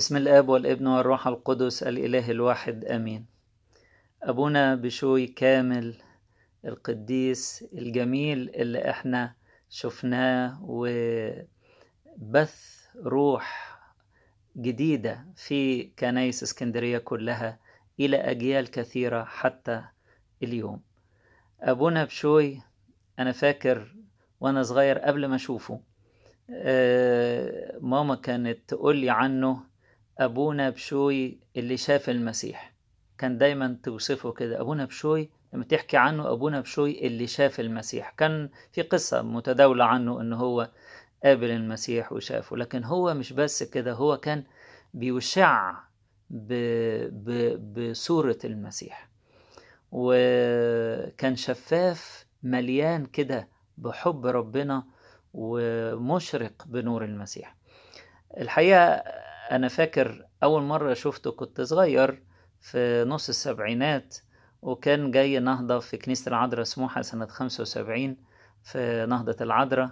بسم الآب والابن والروح القدس الإله الواحد آمين أبونا بشوي كامل القديس الجميل اللي احنا شفناه وبث روح جديدة في كنايس اسكندرية كلها إلى أجيال كثيرة حتى اليوم أبونا بشوي أنا فاكر وأنا صغير قبل ما أشوفه آه، ماما كانت تقولي عنه أبونا بشوي اللي شاف المسيح كان دايما توصفه كده أبونا بشوي لما تحكي عنه أبونا بشوي اللي شاف المسيح كان في قصة متداولة عنه إن هو قابل المسيح وشافه لكن هو مش بس كده هو كان بيشع ب... ب... بصورة المسيح وكان شفاف مليان كده بحب ربنا ومشرق بنور المسيح الحقيقة انا فاكر اول مرة شفته كنت صغير في نص السبعينات وكان جاي نهضة في كنيسة العذراء سموحة سنة خمسة وسبعين في نهضة العذراء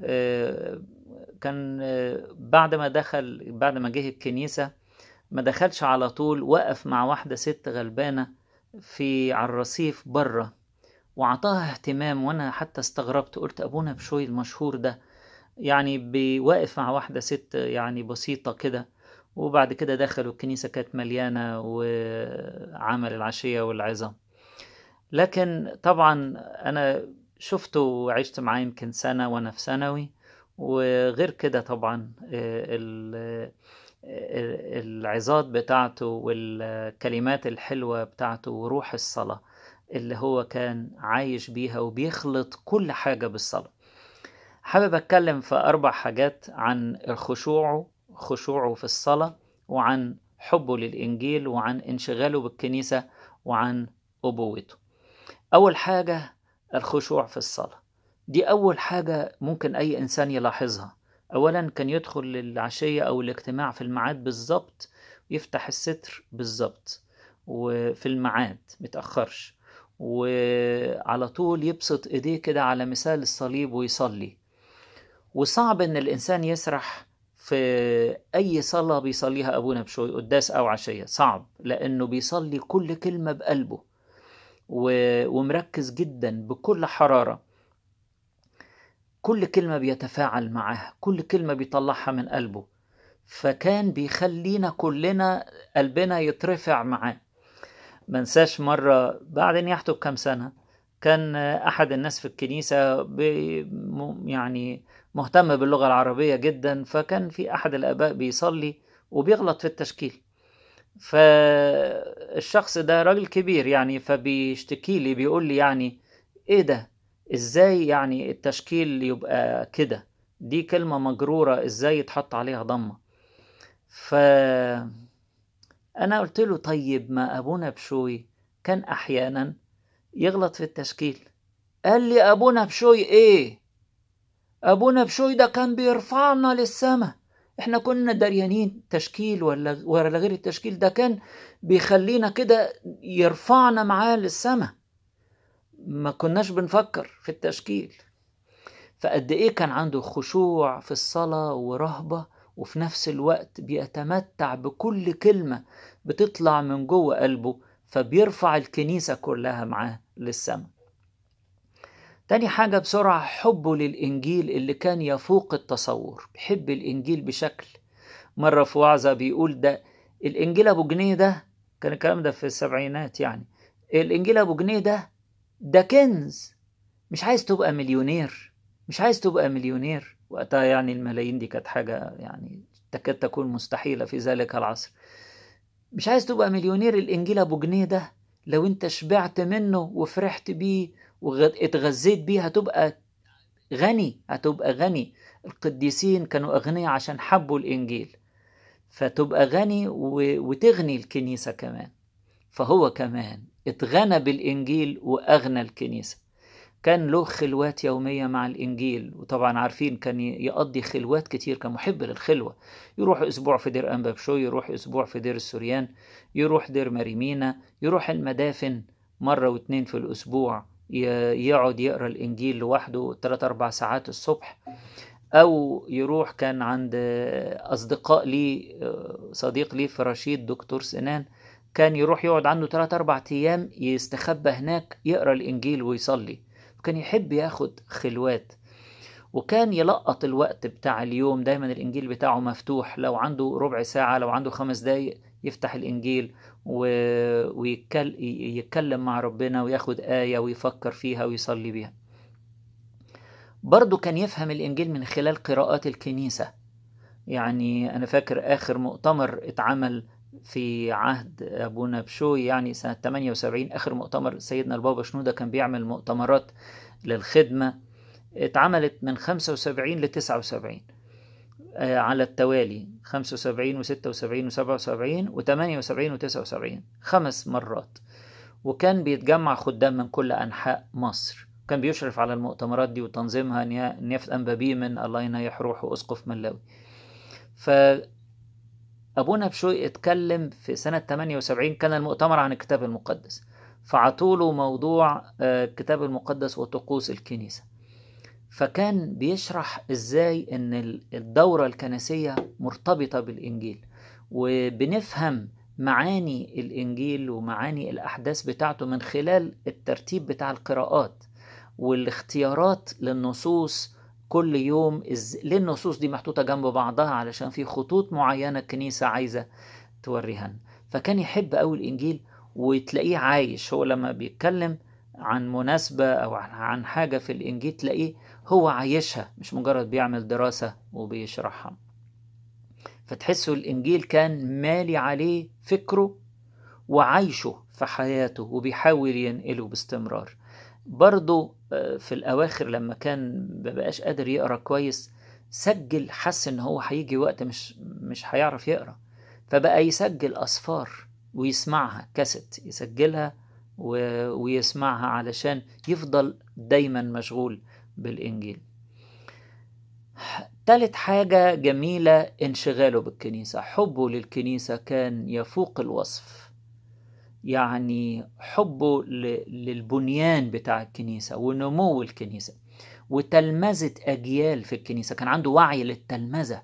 آه، كان آه، بعد ما دخل بعد ما جه الكنيسة ما دخلش على طول وقف مع واحدة ست غلبانة في على الرصيف بره وعطاها اهتمام وانا حتى استغربت قلت ابونا بشوي المشهور ده يعني بواقف مع واحدة ست يعني بسيطة كده وبعد كده دخلوا الكنيسة كانت مليانة وعمل العشية والعظام لكن طبعا أنا شفته وعشت معاه يمكن سنة وأنا في ثانوي وغير كده طبعا العظات بتاعته والكلمات الحلوة بتاعته وروح الصلاة اللي هو كان عايش بيها وبيخلط كل حاجة بالصلاة حابب أتكلم في أربع حاجات عن الخشوع خشوعه في الصلاة وعن حبه للإنجيل وعن انشغاله بالكنيسة وعن أبوته أول حاجة الخشوع في الصلاة دي أول حاجة ممكن أي إنسان يلاحظها أولا كان يدخل للعشيه أو الاجتماع في الميعاد بالظبط يفتح الستر بالظبط وفي الميعاد متأخرش وعلى طول يبسط إيديه كده على مثال الصليب ويصلي وصعب ان الانسان يسرح في اي صلاه بيصليها ابونا بشوي قداس او عشيه صعب لانه بيصلي كل كلمه بقلبه ومركز جدا بكل حراره كل كلمه بيتفاعل معاها كل كلمه بيطلعها من قلبه فكان بيخلينا كلنا قلبنا يترفع معاه منساش مرة بعد أن يحتب كم سنة كان أحد الناس في الكنيسة يعني مهتم باللغة العربية جدا فكان في أحد الآباء بيصلي وبيغلط في التشكيل فالشخص ده راجل كبير يعني فبيشتكي لي بيقول لي يعني ايه ده ازاي يعني التشكيل يبقى كده دي كلمة مجرورة ازاي يتحط عليها ضمة ف أنا قلت له طيب ما أبونا بشوي كان أحيانا يغلط في التشكيل قال لي أبونا بشوي إيه ابونا بشوي ده كان بيرفعنا للسماء احنا كنا دريانين تشكيل ولا ولا غير التشكيل ده كان بيخلينا كده يرفعنا معاه للسماء ما كناش بنفكر في التشكيل فقد ايه كان عنده خشوع في الصلاة ورهبة وفي نفس الوقت بيتمتع بكل كلمة بتطلع من جوه قلبه فبيرفع الكنيسة كلها معاه للسماء تاني حاجة بسرعة حبه للإنجيل اللي كان يفوق التصور بيحب الإنجيل بشكل مرة في وعظة بيقول ده الإنجيل أبو جنيه ده كان الكلام ده في السبعينات يعني الإنجيل أبو جنيه ده ده كنز مش عايز تبقى مليونير مش عايز تبقى مليونير وقتها يعني الملايين دي كانت حاجة يعني تكاد تكون مستحيلة في ذلك العصر مش عايز تبقى مليونير الإنجيل أبو جنيه ده لو أنت شبعت منه وفرحت بيه واتغذيت بيها هتبقى غني هتبقى غني القديسين كانوا أغنياء عشان حبوا الإنجيل فتبقى غني وتغني الكنيسة كمان فهو كمان اتغنى بالإنجيل وأغنى الكنيسة كان له خلوات يومية مع الإنجيل وطبعا عارفين كان يقضي خلوات كتير كان محب للخلوة يروح أسبوع في دير أنبابشو يروح أسبوع في دير السوريان يروح دير ماريمينا يروح المدافن مرة واتنين في الأسبوع يقعد يقرا الانجيل لوحده 3 4 ساعات الصبح او يروح كان عند اصدقاء لي صديق لي في رشيد دكتور سنان كان يروح يقعد عنده 3 4 ايام يستخبى هناك يقرا الانجيل ويصلي كان يحب ياخد خلوات وكان يلقط الوقت بتاع اليوم دايما الانجيل بتاعه مفتوح لو عنده ربع ساعه لو عنده خمس دقايق يفتح الانجيل ويتكلم مع ربنا وياخد آية ويفكر فيها ويصلي بيها برضه كان يفهم الإنجيل من خلال قراءات الكنيسة يعني أنا فاكر آخر مؤتمر اتعمل في عهد أبونا بشوي يعني سنة 78 آخر مؤتمر سيدنا البابا شنودة كان بيعمل مؤتمرات للخدمة اتعملت من 75 ل 79 آه، على التوالي 75 و76 و77 و78 و79 خمس مرات وكان بيتجمع خدام من كل أنحاء مصر كان بيشرف على المؤتمرات دي وتنظيمها نيافة أنبابي من الله ينيح روحه أسقف ملاوي ف أبونا بشوي اتكلم في سنة 78 كان المؤتمر عن الكتاب المقدس فعطوله موضوع آه، الكتاب المقدس وطقوس الكنيسة فكان بيشرح ازاي ان الدورة الكنسية مرتبطة بالإنجيل وبنفهم معاني الإنجيل ومعاني الأحداث بتاعته من خلال الترتيب بتاع القراءات والاختيارات للنصوص كل يوم إز... ليه النصوص دي محطوطة جنب بعضها علشان في خطوط معينة الكنيسة عايزة توريها فكان يحب أول الإنجيل وتلاقيه عايش هو لما بيتكلم عن مناسبة أو عن حاجة في الإنجيل تلاقيه هو عايشها مش مجرد بيعمل دراسة وبيشرحها فتحسوا الإنجيل كان مالي عليه فكره وعايشه في حياته وبيحاول ينقله باستمرار برضه آه، في الأواخر لما كان مبقاش قادر يقرأ كويس سجل حس إن هو هيجي وقت مش مش هيعرف يقرأ فبقى يسجل أصفار ويسمعها كاسيت يسجلها ويسمعها علشان يفضل دايما مشغول بالإنجيل تالت حاجة جميلة انشغاله بالكنيسة حبه للكنيسة كان يفوق الوصف يعني حبه للبنيان بتاع الكنيسة ونمو الكنيسة وتلمذة أجيال في الكنيسة كان عنده وعي للتلمذة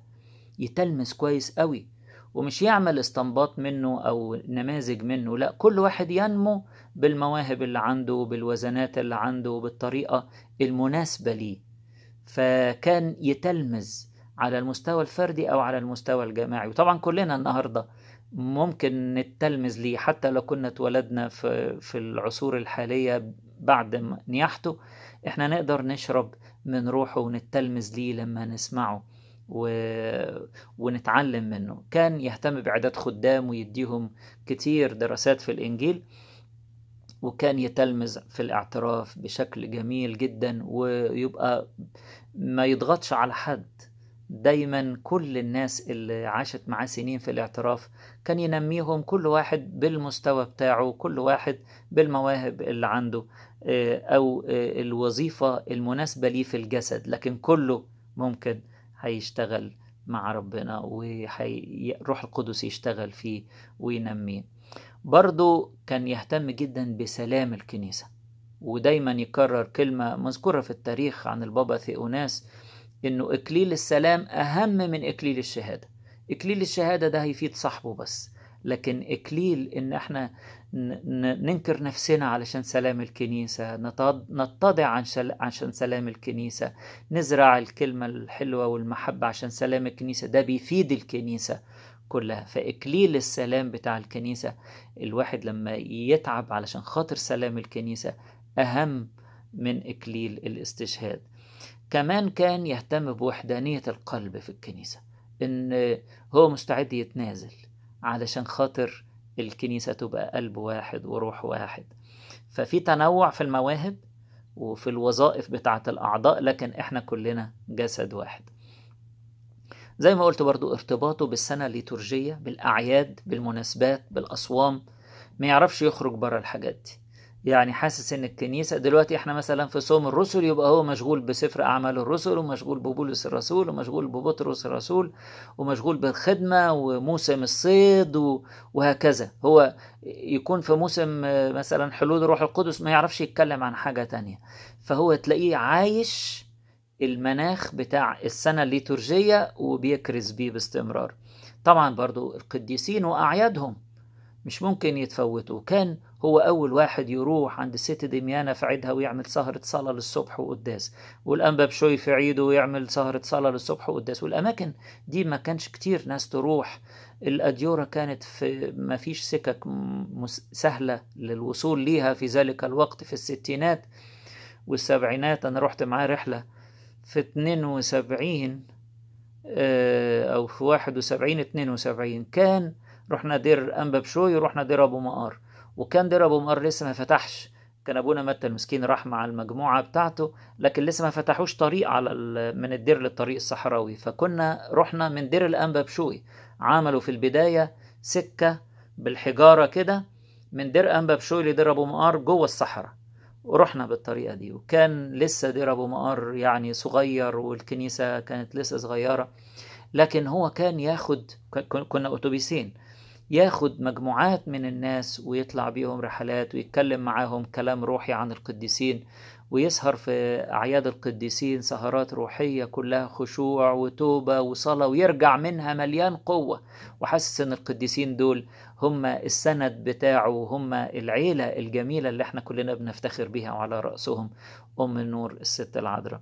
يتلمذ كويس قوي ومش يعمل استنباط منه أو نماذج منه لا كل واحد ينمو بالمواهب اللي عنده بالوزنات اللي عنده بالطريقة المناسبة ليه فكان يتلمذ على المستوى الفردي أو على المستوى الجماعي وطبعا كلنا النهاردة ممكن نتلمذ ليه حتى لو كنا اتولدنا في, في العصور الحالية بعد نياحته احنا نقدر نشرب من روحه ونتلمذ ليه لما نسمعه و... ونتعلم منه كان يهتم بإعداد خدام ويديهم كتير دراسات في الإنجيل وكان يتلمذ في الاعتراف بشكل جميل جدا ويبقى ما يضغطش على حد دايما كل الناس اللي عاشت معاه سنين في الاعتراف كان ينميهم كل واحد بالمستوى بتاعه كل واحد بالمواهب اللي عنده آه، او آه، الوظيفة المناسبة ليه في الجسد لكن كله ممكن هيشتغل مع ربنا وروح القدس يشتغل فيه وينميه برضو كان يهتم جدا بسلام الكنيسة ودايما يكرر كلمة مذكورة في التاريخ عن البابا ثيوناس انه اكليل السلام اهم من اكليل الشهادة اكليل الشهادة ده هيفيد صاحبه بس لكن إكليل إن إحنا ننكر نفسنا علشان سلام الكنيسة نتضع عشان سلام الكنيسة نزرع الكلمة الحلوة والمحبة عشان سلام الكنيسة ده بيفيد الكنيسة كلها فإكليل السلام بتاع الكنيسة الواحد لما يتعب علشان خاطر سلام الكنيسة أهم من إكليل الاستشهاد كمان كان يهتم بوحدانية القلب في الكنيسة إن هو مستعد يتنازل علشان خاطر الكنيسة تبقى قلب واحد وروح واحد ففي تنوع في المواهب وفي الوظائف بتاعة الأعضاء لكن إحنا كلنا جسد واحد زي ما قلت برضو ارتباطه بالسنة الليتورجية بالأعياد بالمناسبات بالأصوام ما يعرفش يخرج بره الحاجات دي يعني حاسس ان الكنيسه دلوقتي احنا مثلا في صوم الرسل يبقى هو مشغول بسفر اعمال الرسل ومشغول ببولس الرسول ومشغول ببطرس الرسول ومشغول بالخدمه وموسم الصيد وهكذا هو يكون في موسم آه، مثلا حلول روح القدس ما يعرفش يتكلم عن حاجه تانية فهو تلاقيه عايش المناخ بتاع السنه الليتورجيه وبيكرز بيه باستمرار طبعا برضو القديسين واعيادهم مش ممكن يتفوتوا كان هو أول واحد يروح عند الست ديميانا في عيدها ويعمل سهرة صلاة للصبح وقداس والأنبا بشوي في عيده ويعمل سهرة صلاة للصبح وقداس والأماكن دي ما كانش كتير ناس تروح الأديورة كانت في ما فيش سكك سهلة للوصول ليها في ذلك الوقت في الستينات والسبعينات أنا رحت معاه رحلة في اتنين وسبعين آه، أو في واحد وسبعين اتنين وسبعين كان رحنا دير أنبا بشوي ورحنا دير أبو مقار وكان دير ابو مقر لسه ما فتحش كان ابونا متى المسكين راح مع المجموعه بتاعته لكن لسه ما فتحوش طريق على من الدير للطريق الصحراوي فكنا رحنا من دير الانبا بشوي عملوا في البدايه سكه بالحجاره كده من دير انبا بشوي لدير ابو مقار جوه الصحراء ورحنا بالطريقه دي وكان لسه دير ابو مقار يعني صغير والكنيسه كانت لسه صغيره لكن هو كان ياخد كنا اتوبيسين ياخد مجموعات من الناس ويطلع بيهم رحلات ويتكلم معاهم كلام روحي عن القديسين ويسهر في أعياد القديسين سهرات روحية كلها خشوع وتوبة وصلاة ويرجع منها مليان قوة وحاسس إن القديسين دول هم السند بتاعه وهم العيلة الجميلة اللي احنا كلنا بنفتخر بيها وعلى رأسهم أم النور الست العذراء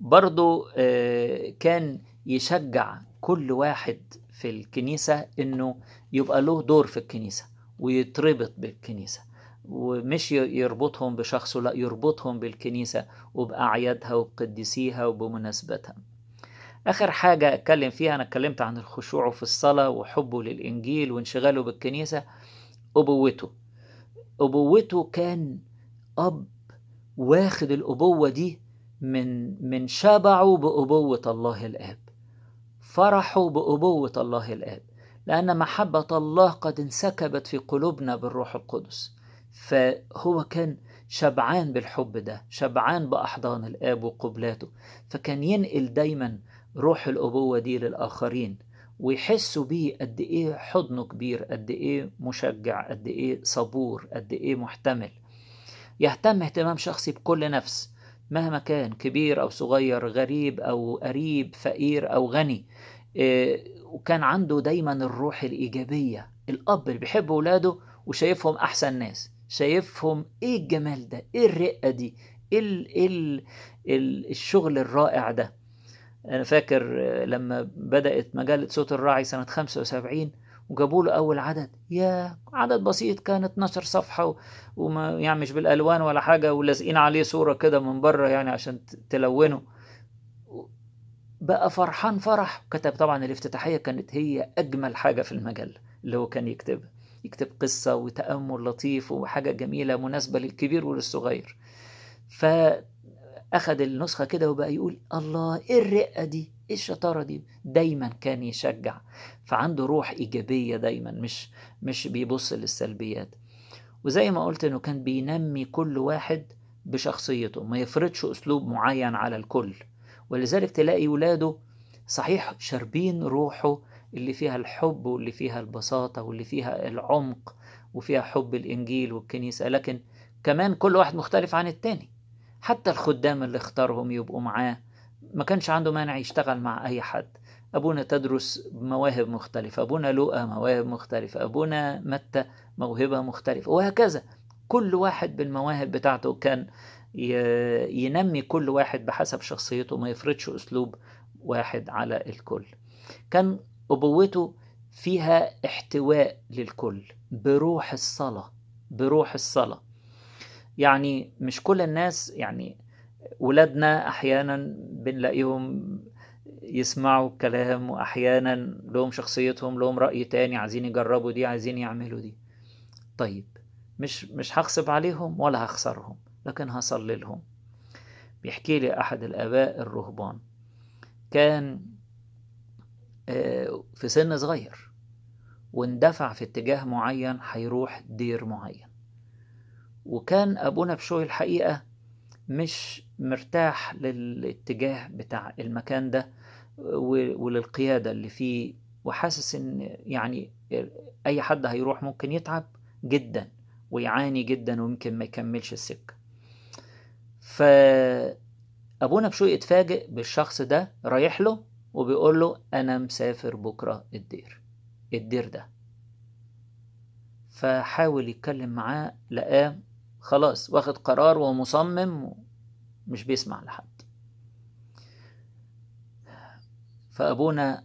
برضو آه، كان يشجع كل واحد في الكنيسة انه يبقى له دور في الكنيسة ويتربط بالكنيسة ومش يربطهم بشخصه لا يربطهم بالكنيسة وبأعيادها وبقديسيها وبمناسباتها آخر حاجة أتكلم فيها أنا اتكلمت عن الخشوع في الصلاة وحبه للإنجيل وانشغاله بالكنيسة أبوته أبوته كان أب واخد الأبوة دي من من شبعه بأبوة الله الآب فرحوا بأبوة الله الآب لأن محبة الله قد انسكبت في قلوبنا بالروح القدس فهو كان شبعان بالحب ده شبعان بأحضان الآب وقبلاته فكان ينقل دايما روح الأبوة دي للآخرين ويحسوا بيه قد إيه حضنه كبير قد إيه مشجع قد إيه صبور قد إيه محتمل يهتم اهتمام شخصي بكل نفس مهما كان كبير أو صغير غريب أو قريب فقير أو غني آه، وكان عنده دايما الروح الإيجابية الأب اللي بيحب ولاده وشايفهم أحسن ناس شايفهم إيه الجمال ده إيه الرقة دي إيه ال إيه ال الشغل الرائع ده أنا فاكر آه، لما بدأت مجلة صوت الراعي سنة 75 وجابوا له اول عدد يا عدد بسيط كان 12 صفحه وما يعني مش بالالوان ولا حاجه ولازقين عليه صوره كده من بره يعني عشان تلونه بقى فرحان فرح كتب طبعا الافتتاحيه كانت هي اجمل حاجه في المجله اللي هو كان يكتبها يكتب قصه وتامل لطيف وحاجه جميله مناسبه للكبير وللصغير فأخذ النسخه كده وبقى يقول الله ايه الرقه دي ايه الشطاره دي دايما كان يشجع فعنده روح ايجابيه دايما مش مش بيبص للسلبيات وزي ما قلت انه كان بينمي كل واحد بشخصيته ما يفرضش اسلوب معين على الكل ولذلك تلاقي ولاده صحيح شاربين روحه اللي فيها الحب واللي فيها البساطة واللي فيها العمق وفيها حب الإنجيل والكنيسة لكن كمان كل واحد مختلف عن التاني حتى الخدام اللي اختارهم يبقوا معاه ما كانش عنده مانع يشتغل مع أي حد أبونا تدرس مواهب مختلفة أبونا لوقا مواهب مختلفة أبونا متى موهبة مختلفة وهكذا كل واحد بالمواهب بتاعته كان ينمي كل واحد بحسب شخصيته ما يفرضش أسلوب واحد على الكل كان أبوته فيها احتواء للكل بروح الصلاة بروح الصلاة يعني مش كل الناس يعني ولادنا أحيانا بنلاقيهم يسمعوا الكلام وأحيانا لهم شخصيتهم لهم رأي تاني عايزين يجربوا دي عايزين يعملوا دي طيب مش مش هخصب عليهم ولا هخسرهم لكن هصلي لهم بيحكي لي أحد الآباء الرهبان كان آه، في سن صغير واندفع في اتجاه معين هيروح دير معين وكان أبونا بشوي الحقيقة مش مرتاح للاتجاه بتاع المكان ده وللقيادة اللي فيه وحاسس ان يعني اي حد هيروح ممكن يتعب جدا ويعاني جدا ويمكن ما يكملش السكة فأبونا بشوي اتفاجئ بالشخص ده رايح له وبيقول له أنا مسافر بكرة الدير الدير ده فحاول يتكلم معاه لقاه خلاص واخد قرار ومصمم مش بيسمع لحد فأبونا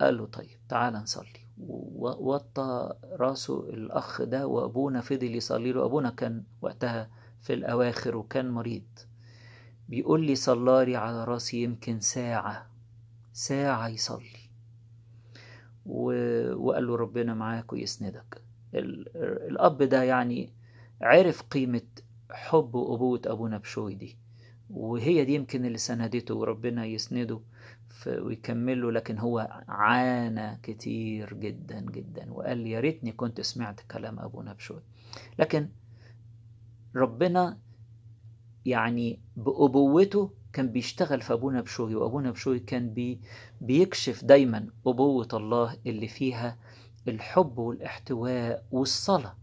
قال له طيب تعال نصلي ووطى راسه الأخ ده وأبونا فضل يصلي له أبونا كان وقتها في الأواخر وكان مريض بيقول لي لي على راسي يمكن ساعة ساعة يصلي و... وقال له ربنا معاك ويسندك ال... الأب ده يعني عرف قيمة حب وأبوة أبونا بشوي دي وهي دي يمكن اللي سندته وربنا يسنده ويكمله لكن هو عانى كتير جدا جدا وقال يا ريتني كنت سمعت كلام أبونا بشوي لكن ربنا يعني بأبوته كان بيشتغل في أبونا بشوي وأبونا بشوي كان بي بيكشف دايما أبوة الله اللي فيها الحب والاحتواء والصلاة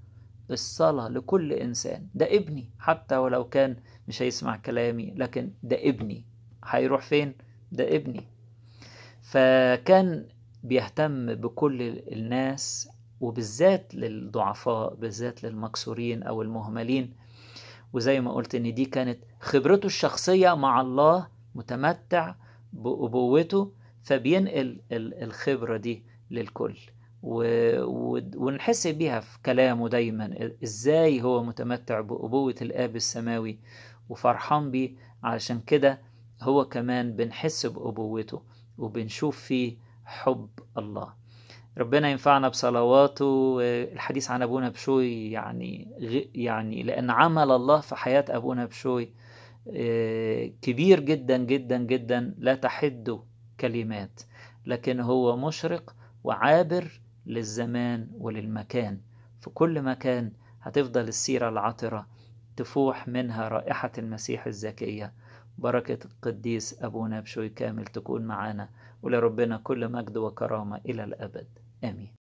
الصلاة لكل إنسان ده ابني حتى ولو كان مش هيسمع كلامي لكن ده ابني هيروح فين ده ابني فكان بيهتم بكل الناس وبالذات للضعفاء بالذات للمكسورين أو المهملين وزي ما قلت إن دي كانت خبرته الشخصية مع الله متمتع بأبوته فبينقل الخبرة دي للكل و... و... ونحس بيها في كلامه دايما ازاي هو متمتع بأبوة الآب السماوي وفرحان بيه علشان كده هو كمان بنحس بأبوته وبنشوف فيه حب الله ربنا ينفعنا بصلواته الحديث عن أبونا بشوي يعني يعني لأن عمل الله في حياة أبونا بشوي كبير جدا جدا جدا لا تحد كلمات لكن هو مشرق وعابر للزمان وللمكان في كل مكان هتفضل السيرة العطرة تفوح منها رائحة المسيح الزكية بركة القديس أبونا بشوي كامل تكون معانا ولربنا كل مجد وكرامة إلى الأبد آمين